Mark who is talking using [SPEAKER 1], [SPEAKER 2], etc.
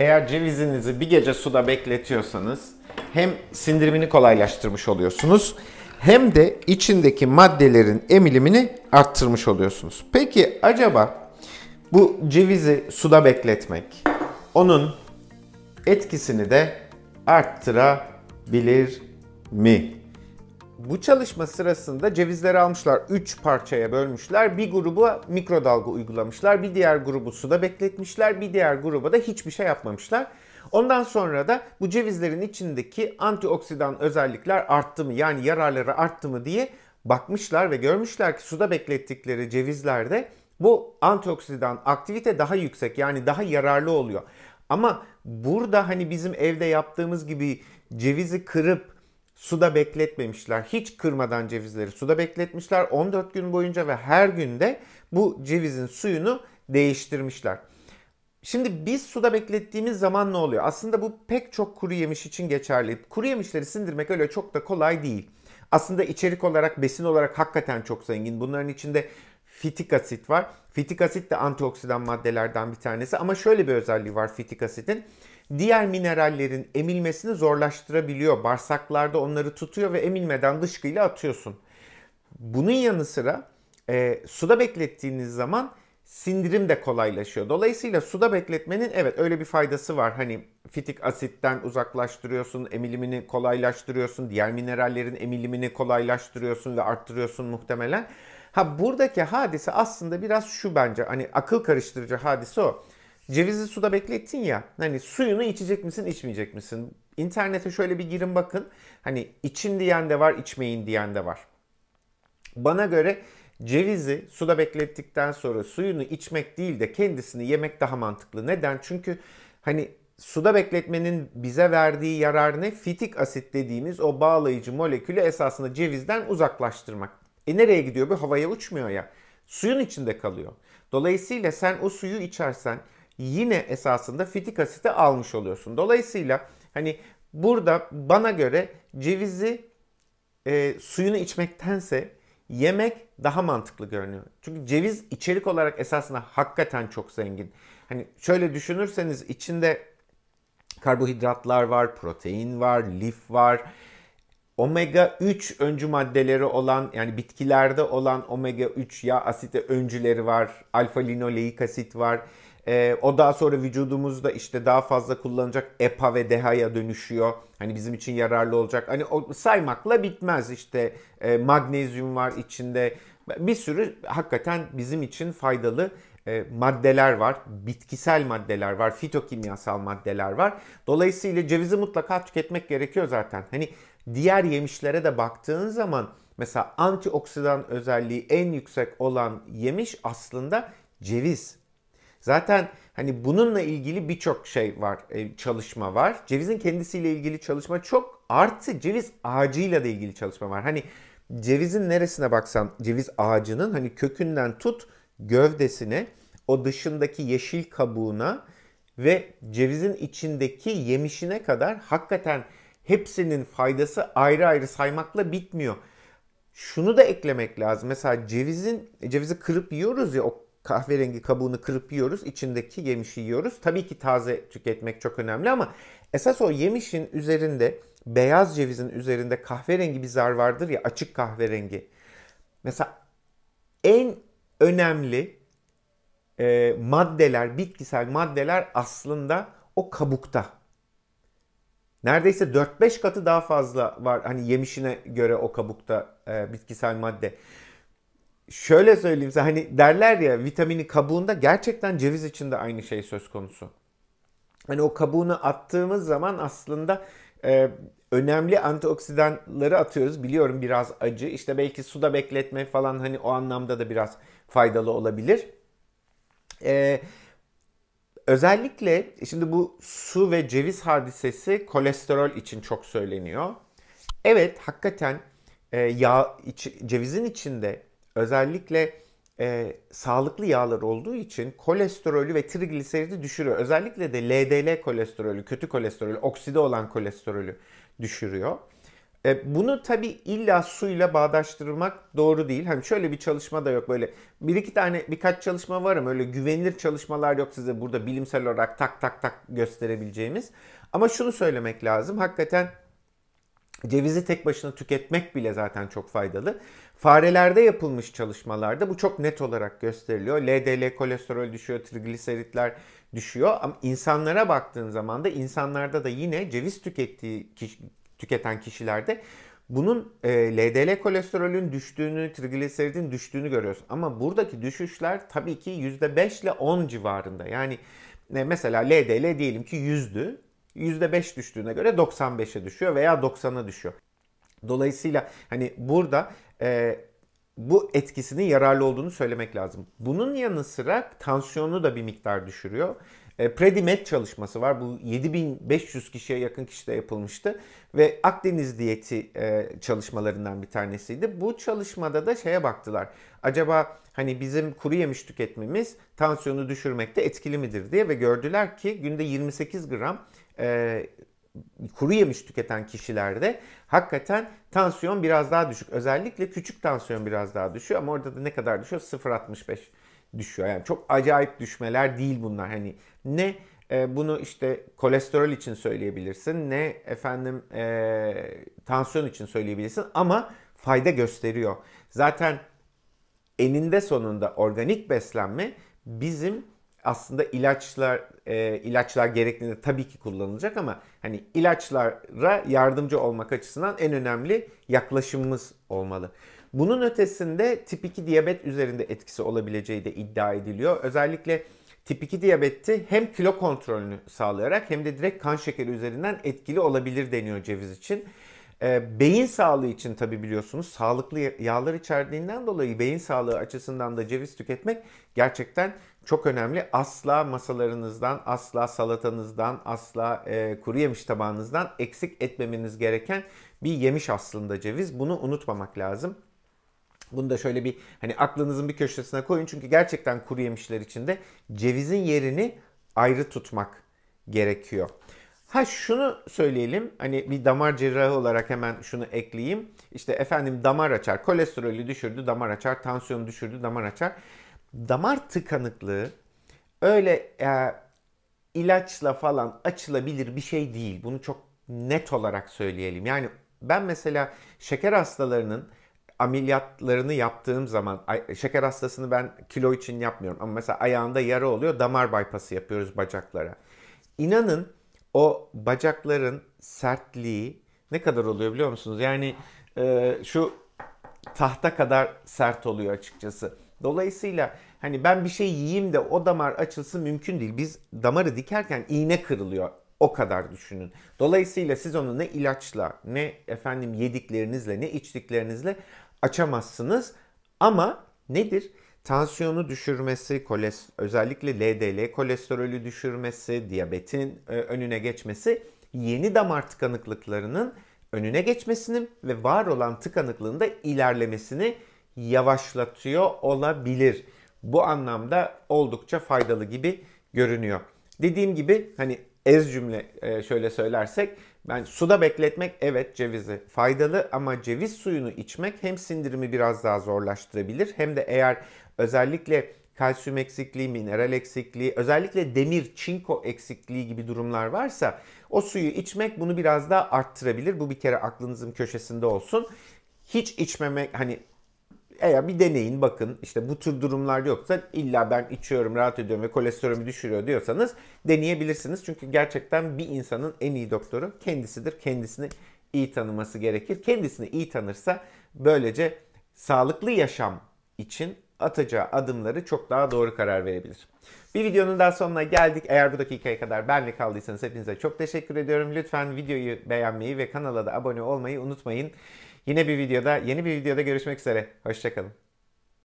[SPEAKER 1] Eğer cevizinizi bir gece suda bekletiyorsanız hem sindirimini kolaylaştırmış oluyorsunuz hem de içindeki maddelerin emilimini arttırmış oluyorsunuz. Peki acaba bu cevizi suda bekletmek onun etkisini de arttırabilir mi? Bu çalışma sırasında cevizleri almışlar, 3 parçaya bölmüşler. Bir grubu mikrodalga uygulamışlar, bir diğer grubu suda bekletmişler, bir diğer gruba da hiçbir şey yapmamışlar. Ondan sonra da bu cevizlerin içindeki antioksidan özellikler arttı mı yani yararları arttı mı diye bakmışlar ve görmüşler ki suda beklettikleri cevizlerde bu antioksidan aktivite daha yüksek yani daha yararlı oluyor. Ama burada hani bizim evde yaptığımız gibi cevizi kırıp Suda bekletmemişler. Hiç kırmadan cevizleri suda bekletmişler 14 gün boyunca ve her günde bu cevizin suyunu değiştirmişler. Şimdi biz suda beklettiğimiz zaman ne oluyor? Aslında bu pek çok kuru yemiş için geçerli. Kuru yemişleri sindirmek öyle çok da kolay değil. Aslında içerik olarak, besin olarak hakikaten çok zengin. Bunların içinde fitik asit var. Fitik asit de antioksidan maddelerden bir tanesi ama şöyle bir özelliği var fitik asitin diğer minerallerin emilmesini zorlaştırabiliyor. Bağırsaklarda onları tutuyor ve emilmeden dışkıyla atıyorsun. Bunun yanı sıra e, suda beklettiğiniz zaman sindirim de kolaylaşıyor. Dolayısıyla suda bekletmenin evet öyle bir faydası var. Hani fitik asitten uzaklaştırıyorsun, emilimini kolaylaştırıyorsun, diğer minerallerin emilimini kolaylaştırıyorsun ve arttırıyorsun muhtemelen. Ha buradaki hadise aslında biraz şu bence hani akıl karıştırıcı hadise o. Cevizi suda beklettin ya. Hani suyunu içecek misin, içmeyecek misin? İnternete şöyle bir girin bakın. Hani için diyen de var, içmeyin diyen de var. Bana göre cevizi suda beklettikten sonra suyunu içmek değil de kendisini yemek daha mantıklı. Neden? Çünkü hani suda bekletmenin bize verdiği yarar ne? Fitik asit dediğimiz o bağlayıcı molekülü esasında cevizden uzaklaştırmak. E nereye gidiyor bu? Havaya uçmuyor ya. Suyun içinde kalıyor. Dolayısıyla sen o suyu içersen yine esasında fitik asiti almış oluyorsun. Dolayısıyla hani burada bana göre cevizi e, suyunu içmektense yemek daha mantıklı görünüyor. Çünkü ceviz içerik olarak esasında hakikaten çok zengin. Hani şöyle düşünürseniz içinde karbohidratlar var, protein var, lif var. Omega 3 öncü maddeleri olan yani bitkilerde olan omega 3 yağ asiti öncüleri var. Alfa linoleik asit var. E, o daha sonra vücudumuzda işte daha fazla kullanacak EPA ve DHA'ya dönüşüyor. Hani bizim için yararlı olacak. Hani o, saymakla bitmez işte e, magnezyum var içinde. Bir sürü hakikaten bizim için faydalı e, maddeler var, bitkisel maddeler var, fitokimyasal maddeler var. Dolayısıyla cevizi mutlaka tüketmek gerekiyor zaten. Hani diğer yemişlere de baktığın zaman mesela antioksidan özelliği en yüksek olan yemiş aslında ceviz. Zaten hani bununla ilgili birçok şey var, e, çalışma var. Cevizin kendisiyle ilgili çalışma çok artı ceviz ağacıyla da ilgili çalışma var. Hani cevizin neresine baksan ceviz ağacının hani kökünden tut gövdesine, o dışındaki yeşil kabuğuna ve cevizin içindeki yemişine kadar hakikaten hepsinin faydası ayrı ayrı saymakla bitmiyor. Şunu da eklemek lazım. Mesela cevizin cevizi kırıp yiyoruz ya o kahverengi kabuğunu kırıp yiyoruz. İçindeki yemişi yiyoruz. Tabii ki taze tüketmek çok önemli ama esas o yemişin üzerinde beyaz cevizin üzerinde kahverengi bir zar vardır ya açık kahverengi. Mesela en önemli e, maddeler, bitkisel maddeler aslında o kabukta. Neredeyse 4-5 katı daha fazla var hani yemişine göre o kabukta e, bitkisel madde şöyle söyleyeyim size hani derler ya vitamini kabuğunda gerçekten ceviz içinde aynı şey söz konusu. Hani o kabuğunu attığımız zaman aslında e, önemli antioksidanları atıyoruz. Biliyorum biraz acı. işte belki suda bekletme falan hani o anlamda da biraz faydalı olabilir. Ee, özellikle şimdi bu su ve ceviz hadisesi kolesterol için çok söyleniyor. Evet hakikaten e, yağ iç, cevizin içinde özellikle e, sağlıklı yağlar olduğu için kolesterolü ve trigliseridi düşürüyor. Özellikle de LDL kolesterolü, kötü kolesterolü, okside olan kolesterolü düşürüyor. E, bunu tabi illa suyla bağdaştırmak doğru değil. Hani şöyle bir çalışma da yok böyle. Bir iki tane birkaç çalışma var ama öyle güvenilir çalışmalar yok size burada bilimsel olarak tak tak tak gösterebileceğimiz. Ama şunu söylemek lazım. Hakikaten Cevizi tek başına tüketmek bile zaten çok faydalı. Farelerde yapılmış çalışmalarda bu çok net olarak gösteriliyor. LDL kolesterol düşüyor, trigliseritler düşüyor. Ama insanlara baktığın zaman da insanlarda da yine ceviz tükettiği tüketen kişilerde bunun e, LDL kolesterolün düştüğünü, trigliseridin düştüğünü görüyoruz. Ama buradaki düşüşler tabii ki %5 ile 10 civarında. Yani e, mesela LDL diyelim ki 100'dü. %5 düştüğüne göre 95'e düşüyor veya 90'a düşüyor. Dolayısıyla hani burada e, bu etkisinin yararlı olduğunu söylemek lazım. Bunun yanı sıra tansiyonu da bir miktar düşürüyor e, predimet çalışması var. Bu 7500 kişiye yakın kişide yapılmıştı ve Akdeniz diyeti e, çalışmalarından bir tanesiydi. Bu çalışmada da şeye baktılar. Acaba hani bizim kuru yemiş tüketmemiz tansiyonu düşürmekte etkili midir diye ve gördüler ki günde 28 gram e, kuru yemiş tüketen kişilerde hakikaten tansiyon biraz daha düşük. Özellikle küçük tansiyon biraz daha düşüyor ama orada da ne kadar düşüyor? 0.65 düşüyor. Yani çok acayip düşmeler değil bunlar. Hani ne e, bunu işte kolesterol için söyleyebilirsin ne efendim e, tansiyon için söyleyebilirsin ama fayda gösteriyor. Zaten eninde sonunda organik beslenme bizim aslında ilaçlar e, ilaçlar gerektiğinde tabii ki kullanılacak ama hani ilaçlara yardımcı olmak açısından en önemli yaklaşımımız olmalı. Bunun ötesinde tip 2 diyabet üzerinde etkisi olabileceği de iddia ediliyor. Özellikle tip 2 diyabette hem kilo kontrolünü sağlayarak hem de direkt kan şekeri üzerinden etkili olabilir deniyor ceviz için. Ee, beyin sağlığı için tabi biliyorsunuz sağlıklı yağlar içerdiğinden dolayı beyin sağlığı açısından da ceviz tüketmek gerçekten çok önemli. Asla masalarınızdan, asla salatanızdan, asla e, kuru yemiş tabağınızdan eksik etmemeniz gereken bir yemiş aslında ceviz. Bunu unutmamak lazım. Bunu da şöyle bir hani aklınızın bir köşesine koyun. Çünkü gerçekten kuru yemişler için de cevizin yerini ayrı tutmak gerekiyor. Ha şunu söyleyelim. Hani bir damar cerrahı olarak hemen şunu ekleyeyim. İşte efendim damar açar, kolesterolü düşürdü, damar açar, tansiyonu düşürdü, damar açar. Damar tıkanıklığı öyle e, ilaçla falan açılabilir bir şey değil. Bunu çok net olarak söyleyelim. Yani ben mesela şeker hastalarının ameliyatlarını yaptığım zaman şeker hastasını ben kilo için yapmıyorum ama mesela ayağında yara oluyor damar bypassı yapıyoruz bacaklara. İnanın o bacakların sertliği ne kadar oluyor biliyor musunuz? Yani e, şu tahta kadar sert oluyor açıkçası. Dolayısıyla hani ben bir şey yiyeyim de o damar açılsın mümkün değil. Biz damarı dikerken iğne kırılıyor. O kadar düşünün. Dolayısıyla siz onu ne ilaçla, ne efendim yediklerinizle, ne içtiklerinizle açamazsınız. Ama nedir? Tansiyonu düşürmesi, özellikle LDL kolesterolü düşürmesi, diyabetin e, önüne geçmesi, yeni damar tıkanıklıklarının önüne geçmesini ve var olan tıkanıklığında ilerlemesini yavaşlatıyor olabilir. Bu anlamda oldukça faydalı gibi görünüyor. Dediğim gibi hani ez cümle e, şöyle söylersek ben suda bekletmek evet cevizi faydalı ama ceviz suyunu içmek hem sindirimi biraz daha zorlaştırabilir hem de eğer özellikle kalsiyum eksikliği, mineral eksikliği, özellikle demir, çinko eksikliği gibi durumlar varsa o suyu içmek bunu biraz daha arttırabilir. Bu bir kere aklınızın köşesinde olsun. Hiç içmemek hani eğer bir deneyin bakın işte bu tür durumlar yoksa illa ben içiyorum rahat ediyorum ve kolesterolümü düşürüyor diyorsanız deneyebilirsiniz. Çünkü gerçekten bir insanın en iyi doktoru kendisidir. Kendisini iyi tanıması gerekir. Kendisini iyi tanırsa böylece sağlıklı yaşam için atacağı adımları çok daha doğru karar verebilir. Bir videonun daha sonuna geldik. Eğer bu dakikaya kadar benle kaldıysanız hepinize çok teşekkür ediyorum. Lütfen videoyu beğenmeyi ve kanala da abone olmayı unutmayın. Yine bir videoda, yeni bir videoda görüşmek üzere. Hoşçakalın.